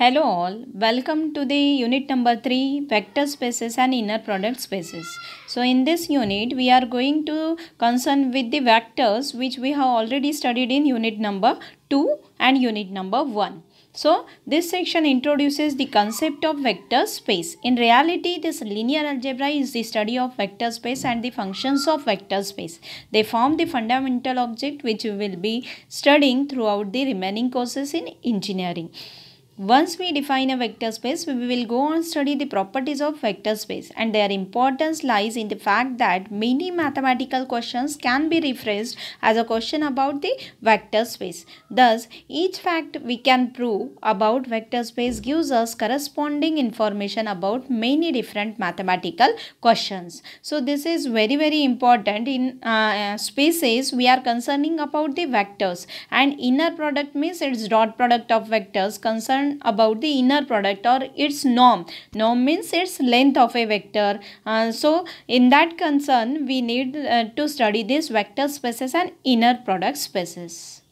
Hello all, welcome to the unit number 3 vector spaces and inner product spaces. So in this unit we are going to concern with the vectors which we have already studied in unit number 2 and unit number 1. So, this section introduces the concept of vector space. In reality, this linear algebra is the study of vector space and the functions of vector space. They form the fundamental object which we will be studying throughout the remaining courses in engineering. Once we define a vector space, we will go and study the properties of vector space and their importance lies in the fact that many mathematical questions can be rephrased as a question about the vector space. Thus, each fact we can prove about vector space gives us corresponding information about many different mathematical questions. So, this is very very important in uh, spaces we are concerning about the vectors and inner product means its dot product of vectors concerned learn about the inner product or its norm. Norm means its length of a vector. Uh, so in that concern, we need uh, to study these vector spaces and inner product spaces.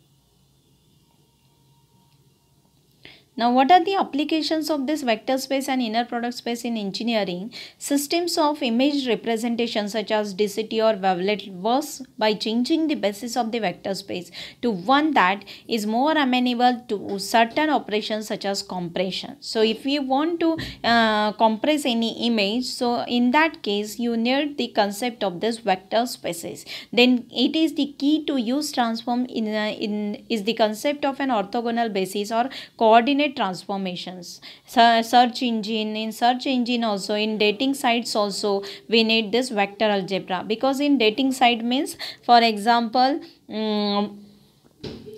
Now what are the applications of this vector space and inner product space in engineering? Systems of image representation such as DCT or wavelet works by changing the basis of the vector space to one that is more amenable to certain operations such as compression. So if we want to uh, compress any image, so in that case you need the concept of this vector spaces. Then it is the key to use transform in, uh, in is the concept of an orthogonal basis or coordinate infinite transformations search engine in search engine also in dating sites also we need this vector algebra because in dating site means for example um,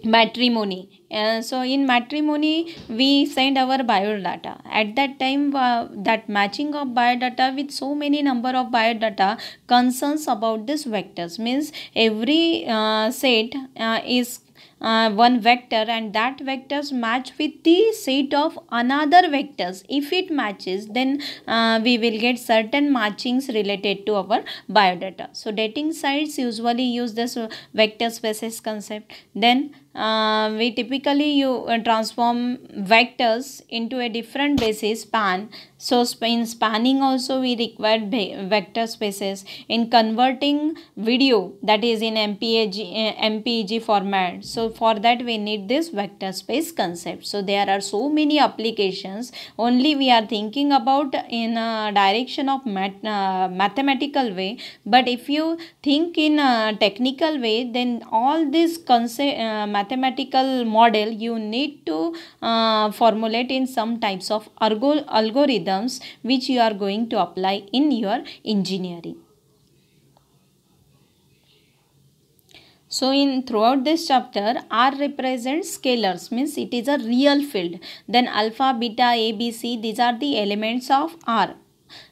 matrimony uh, so in matrimony we send our biodata at that time uh, that matching of biodata with so many number of biodata concerns about this vectors means every uh, set uh, is uh, one vector and that vectors match with the set of another vectors if it matches then uh, we will get certain matchings related to our biodata so dating sites usually use this vector spaces concept then uh, we typically you transform vectors into a different basis span so in spanning also we required vector spaces. In converting video that is in MPEG, eh, MPEG format. So for that we need this vector space concept. So there are so many applications. Only we are thinking about in a direction of mat uh, mathematical way. But if you think in a technical way then all this concept, uh, mathematical model you need to uh, formulate in some types of algorithm algorithms which you are going to apply in your engineering. So in throughout this chapter, R represents scalars means it is a real field. Then alpha, beta, A, B, C these are the elements of R.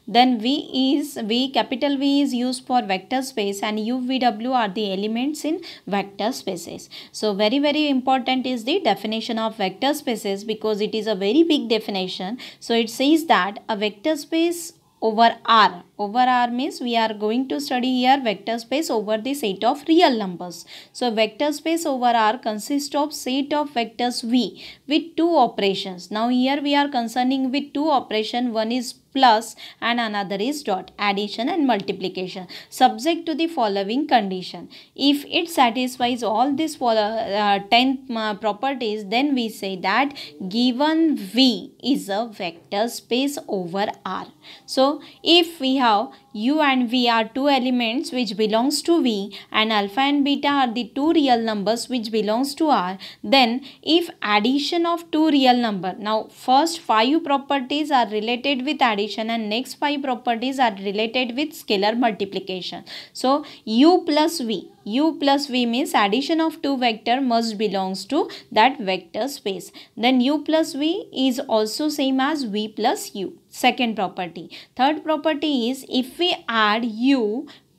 Then V is V capital V is used for vector space and U V W are the elements in vector spaces. So very very important is the definition of vector spaces because it is a very big definition. So it says that a vector space over R. Over R means we are going to study here vector space over the set of real numbers. So vector space over R consists of set of vectors V with two operations. Now here we are concerning with two operation. One is plus and another is dot addition and multiplication subject to the following condition. If it satisfies all these uh, 10 uh, properties then we say that given V is a vector space over R. So if we have U and V are two elements which belongs to V and alpha and beta are the two real numbers which belongs to R. Then if addition of two real number. Now first five properties are related with addition and next five properties are related with scalar multiplication. So U plus V. U plus V means addition of two vector must belongs to that vector space. Then U plus V is also same as V plus U second property. Third property is if we add u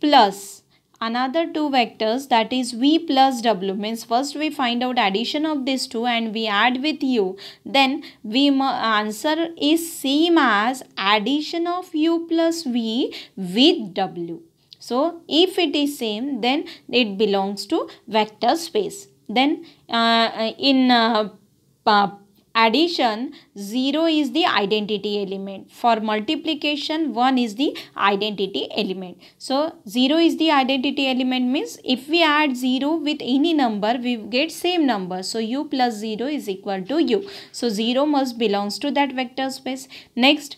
plus another two vectors that is v plus w means first we find out addition of these two and we add with u then we answer is same as addition of u plus v with w so if it is same then it belongs to vector space then uh, uh in uh, addition 0 is the identity element. For multiplication 1 is the identity element. So 0 is the identity element means if we add 0 with any number we get same number. So u plus 0 is equal to u. So 0 must belongs to that vector space. Next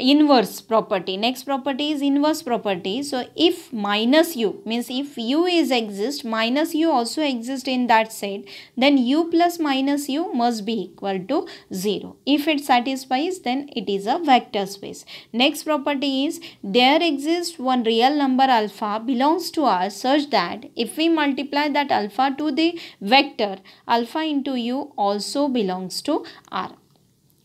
inverse property. Next property is inverse property. So, if minus u means if u is exist minus u also exist in that set then u plus minus u must be equal to 0. If it satisfies then it is a vector space. Next property is there exists one real number alpha belongs to R such that if we multiply that alpha to the vector alpha into u also belongs to R.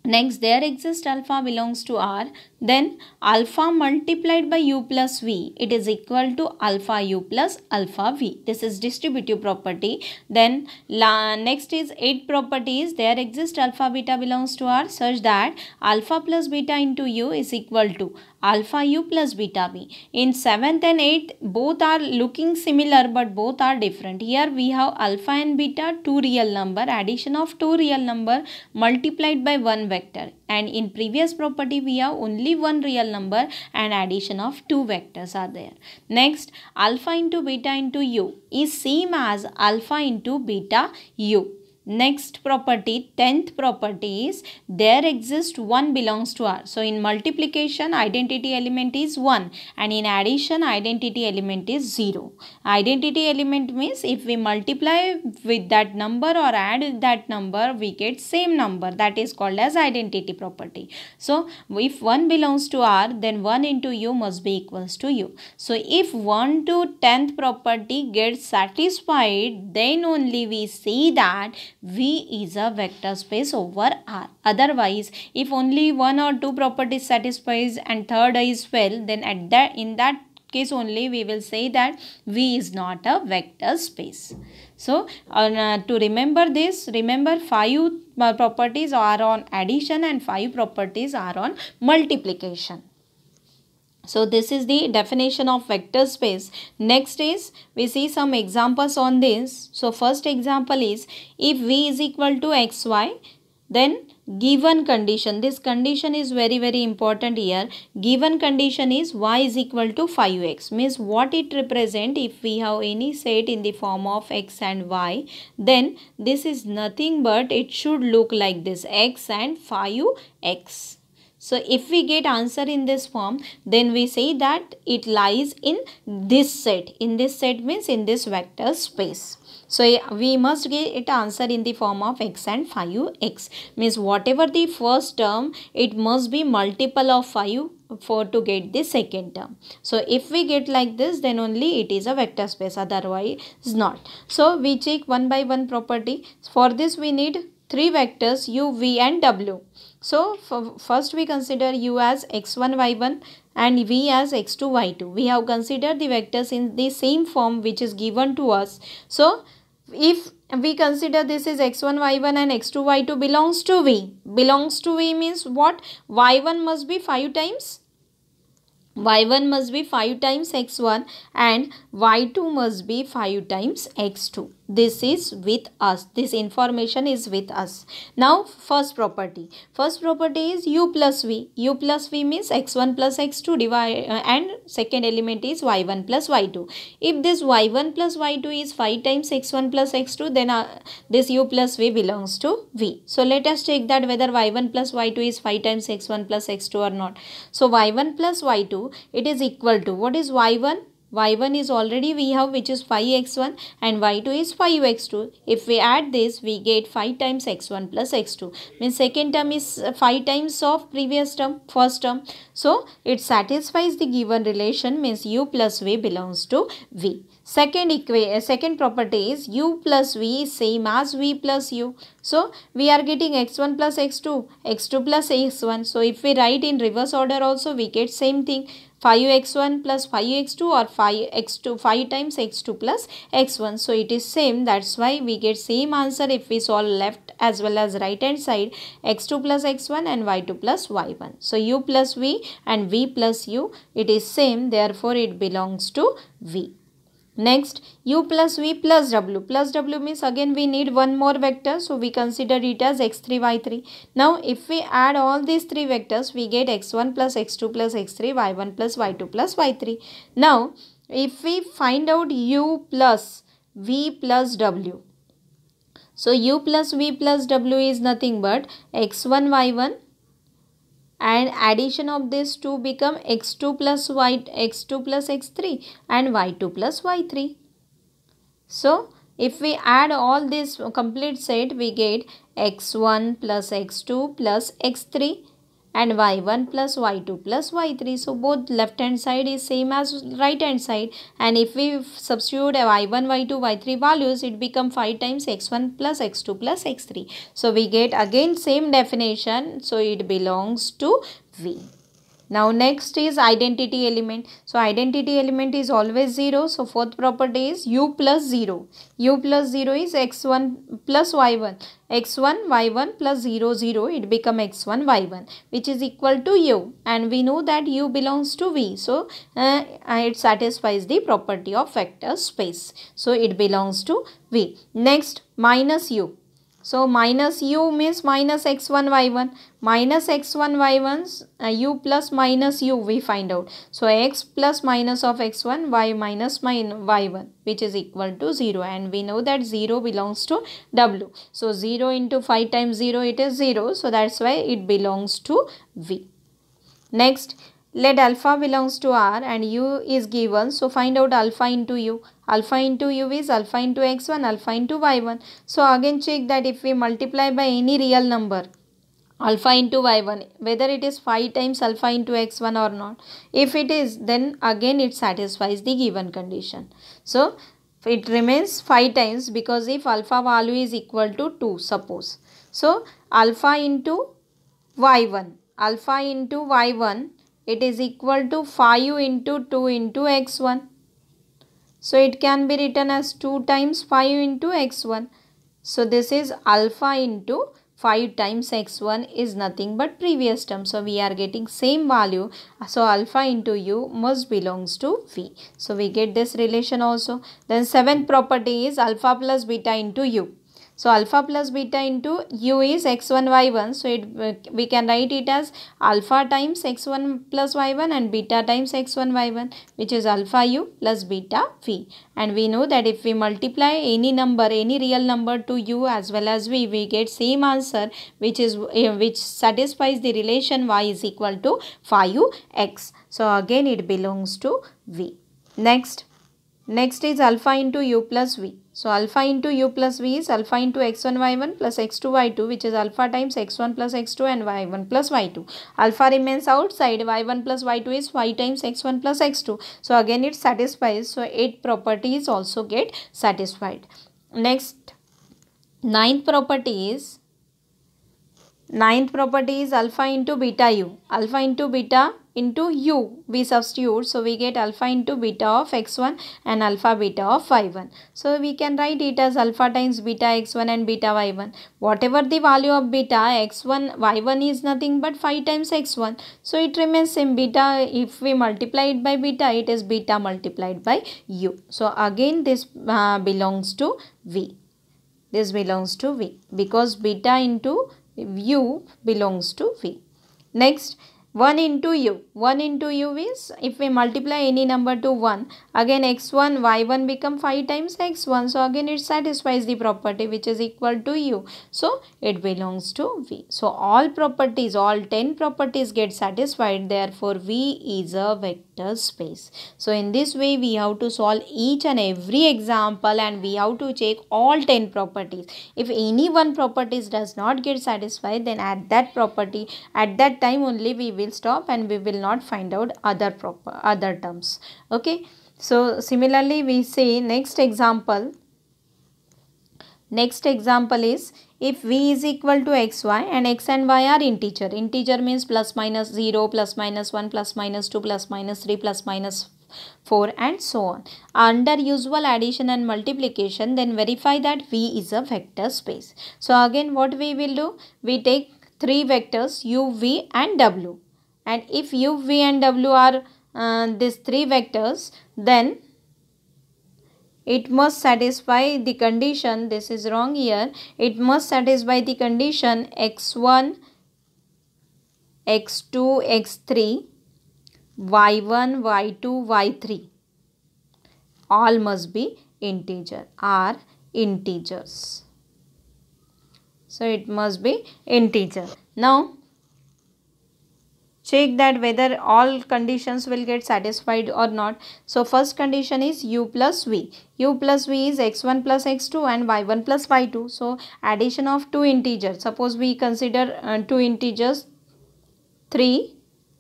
Next, there exists alpha belongs to R. Then alpha multiplied by u plus v, it is equal to alpha u plus alpha v. This is distributive property. Then la, next is 8 properties. There exist alpha beta belongs to R such that alpha plus beta into u is equal to alpha u plus beta v. In 7th and 8th, both are looking similar but both are different. Here we have alpha and beta, two real number, addition of two real number multiplied by one vector. And in previous property, we have only one real number and addition of two vectors are there. Next, alpha into beta into u is same as alpha into beta u. Next property, tenth property is there exists one belongs to R. So in multiplication, identity element is 1 and in addition, identity element is 0. Identity element means if we multiply with that number or add that number, we get same number that is called as identity property. So if 1 belongs to R, then 1 into U must be equals to U. So if 1 to 10th property gets satisfied, then only we see that V is a vector space over R. Otherwise, if only one or two properties satisfies and third is well, then at that in that case only we will say that V is not a vector space. So, uh, to remember this, remember five uh, properties are on addition and five properties are on multiplication. So this is the definition of vector space. Next is we see some examples on this. So first example is if v is equal to xy then given condition this condition is very very important here given condition is y is equal to 5x means what it represent if we have any set in the form of x and y then this is nothing but it should look like this x and 5x so if we get answer in this form, then we say that it lies in this set. In this set means in this vector space. So we must get it answer in the form of x and 5x. Means whatever the first term, it must be multiple of 5 for to get the second term. So if we get like this, then only it is a vector space, otherwise not. So we check one by one property. For this we need three vectors u, v and w. So, first we consider u as x1, y1 and v as x2, y2. We have considered the vectors in the same form which is given to us. So, if we consider this is x1, y1 and x2, y2 belongs to v. Belongs to v means what? y1 must be 5 times y1 must be 5 times x1 and y2 must be 5 times x2 this is with us this information is with us now first property first property is u plus v u plus v means x1 plus x2 divide uh, and second element is y1 plus y2 if this y1 plus y2 is 5 times x1 plus x2 then uh, this u plus v belongs to v so let us check that whether y1 plus y2 is 5 times x1 plus x2 or not so y1 plus y2 it is equal to what is y1 y1 is already we have which is 5x1 and y2 is 5x2. If we add this we get 5 times x1 plus x2. Means second term is uh, 5 times of previous term first term. So it satisfies the given relation means u plus v belongs to v. Second, equa uh, second property is u plus v is same as v plus u. So, we are getting x1 plus x2, x2 plus x1. So, if we write in reverse order also, we get same thing. 5x1 plus 5x2 or 5x2 5 times x2 plus x1 so it is same that's why we get same answer if we solve left as well as right hand side x2 plus x1 and y2 plus y1 so u plus v and v plus u it is same therefore it belongs to v Next, u plus v plus w. Plus w means again we need one more vector. So, we consider it as x3, y3. Now, if we add all these three vectors, we get x1 plus x2 plus x3, y1 plus y2 plus y3. Now, if we find out u plus v plus w. So, u plus v plus w is nothing but x1, y1 and addition of these two become x2 plus y x2 plus x3 and y2 plus y3. So if we add all this complete set we get x1 plus x2 plus x3 and y1 plus y2 plus y3 so both left hand side is same as right hand side and if we substitute y1 y2 y3 values it become 5 times x1 plus x2 plus x3 so we get again same definition so it belongs to v now next is identity element. So identity element is always 0. So fourth property is u plus 0. u plus 0 is x1 plus y1. x1 y1 plus 0 0 it become x1 y1 which is equal to u and we know that u belongs to v. So uh, it satisfies the property of vector space. So it belongs to v. Next minus u so minus u means minus x1 y1 minus x1 y1 uh, u plus minus u we find out. So x plus minus of x1 y minus min y1 which is equal to 0 and we know that 0 belongs to w. So 0 into 5 times 0 it is 0 so that's why it belongs to v. Next let alpha belongs to R and U is given. So find out alpha into U. Alpha into U is alpha into X1, alpha into Y1. So again check that if we multiply by any real number, alpha into y1 whether it is 5 times alpha into x1 or not if it is then again it satisfies the given condition so it remains 5 times because if alpha value is equal to 2 suppose so alpha into y1 alpha into y1 it is equal to 5 into 2 into x1. So it can be written as 2 times 5 into x1. So this is alpha into 5 times x1 is nothing but previous term. So we are getting same value. So alpha into u must belongs to v. So we get this relation also. Then seventh property is alpha plus beta into u. So alpha plus beta into u is x1 y1. So it we can write it as alpha times x1 plus y1 and beta times x1 y1 which is alpha u plus beta v. And we know that if we multiply any number, any real number to u as well as v, we get same answer which is eh, which satisfies the relation y is equal to phi u x. So again it belongs to v. Next. Next is alpha into u plus v. So alpha into u plus v is alpha into x1 y1 plus x2 y2 which is alpha times x1 plus x2 and y1 plus y2. Alpha remains outside y1 plus y2 is y times x1 plus x2. So again it satisfies so 8 properties also get satisfied. Next ninth property is Ninth property is alpha into beta u. Alpha into beta into u we substitute. So we get alpha into beta of x1 and alpha beta of y1. So we can write it as alpha times beta x1 and beta y1. Whatever the value of beta x1 y1 is nothing but 5 times x1. So it remains same beta if we multiply it by beta it is beta multiplied by u. So again this uh, belongs to v. This belongs to v because beta into u belongs to V. Next, 1 into u. 1 into u is if we multiply any number to 1, again x1, y1 become 5 times x1. So, again it satisfies the property which is equal to u. So, it belongs to V. So, all properties, all 10 properties get satisfied. Therefore, V is a vector space. So, in this way we have to solve each and every example and we have to check all 10 properties. If any one properties does not get satisfied then at that property, at that time only we will will stop and we will not find out other proper other terms okay so similarly we see next example next example is if v is equal to xy and x and y are integer integer means plus minus 0 plus minus 1 plus minus 2 plus minus 3 plus minus 4 and so on. Under usual addition and multiplication then verify that V is a vector space. So again what we will do? We take three vectors u, v and w and if u, v and w are uh, these three vectors then it must satisfy the condition this is wrong here it must satisfy the condition x1 x2 x3 y1 y2 y3 all must be integer are integers so it must be integer now check that whether all conditions will get satisfied or not. So first condition is u plus v. u plus v is x1 plus x2 and y1 plus y2. So addition of two integers. Suppose we consider uh, two integers 3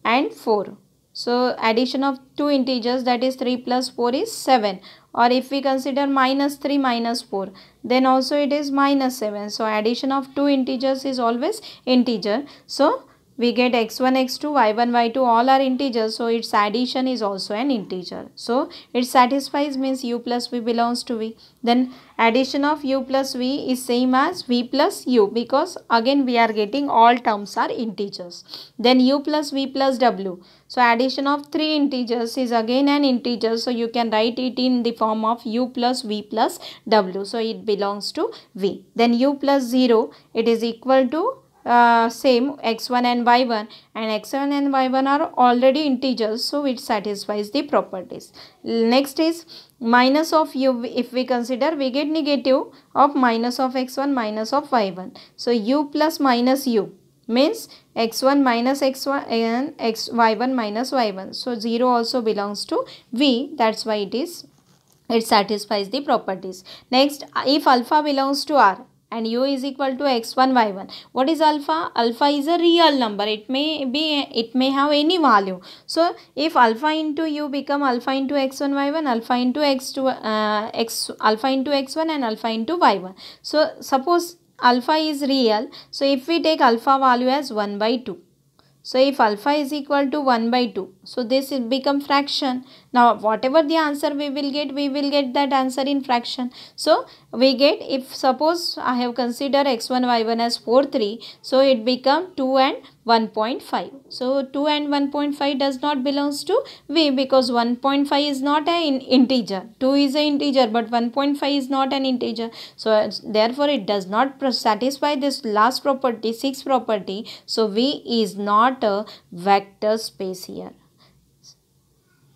and 4. So addition of two integers that is 3 plus 4 is 7 or if we consider minus 3 minus 4 then also it is minus 7. So addition of two integers is always integer. So we get x1 x2 y1 y2 all are integers so its addition is also an integer so it satisfies means u plus v belongs to v then addition of u plus v is same as v plus u because again we are getting all terms are integers then u plus v plus w so addition of three integers is again an integer so you can write it in the form of u plus v plus w so it belongs to v then u plus 0 it is equal to uh, same x1 and y1 and x1 and y1 are already integers so it satisfies the properties next is minus of u if we consider we get negative of minus of x1 minus of y1 so u plus minus u means x1 minus x1 and x y1 minus y1 so 0 also belongs to v that's why it is it satisfies the properties next if alpha belongs to r and u is equal to x1 y1 what is alpha alpha is a real number it may be it may have any value so if alpha into u become alpha into x1 y1 alpha into x2 uh, x alpha into x1 and alpha into y1 so suppose alpha is real so if we take alpha value as 1 by 2 so if alpha is equal to 1 by 2 so this will become fraction now, whatever the answer we will get, we will get that answer in fraction. So, we get if suppose I have considered x1, y1 as 4, 3. So, it become 2 and 1.5. So, 2 and 1.5 does not belongs to v because 1.5 is not an integer. 2 is an integer but 1.5 is not an integer. So, therefore, it does not satisfy this last property, 6 property. So, v is not a vector space here.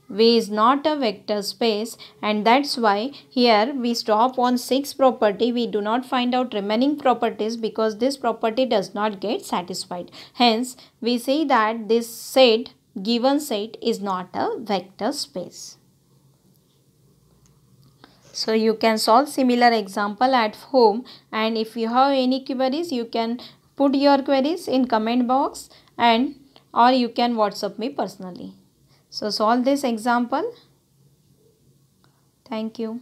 V is not a vector space and that's why here we stop on 6 property. We do not find out remaining properties because this property does not get satisfied. Hence, we say that this set, given set is not a vector space. So you can solve similar example at home and if you have any queries, you can put your queries in comment box and or you can WhatsApp me personally. So solve this example. Thank you.